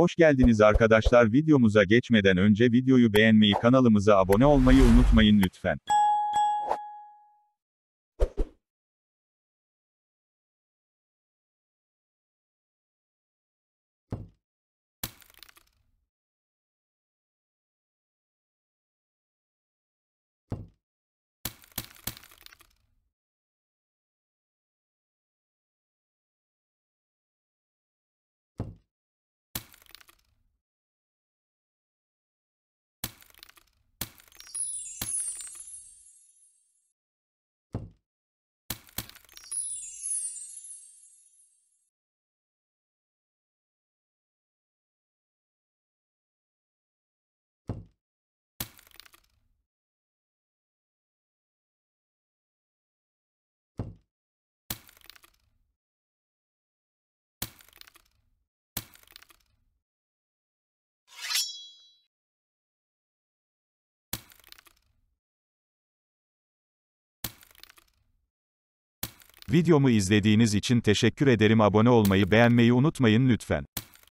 Hoş geldiniz arkadaşlar videomuza geçmeden önce videoyu beğenmeyi kanalımıza abone olmayı unutmayın lütfen. Videomu izlediğiniz için teşekkür ederim abone olmayı beğenmeyi unutmayın lütfen.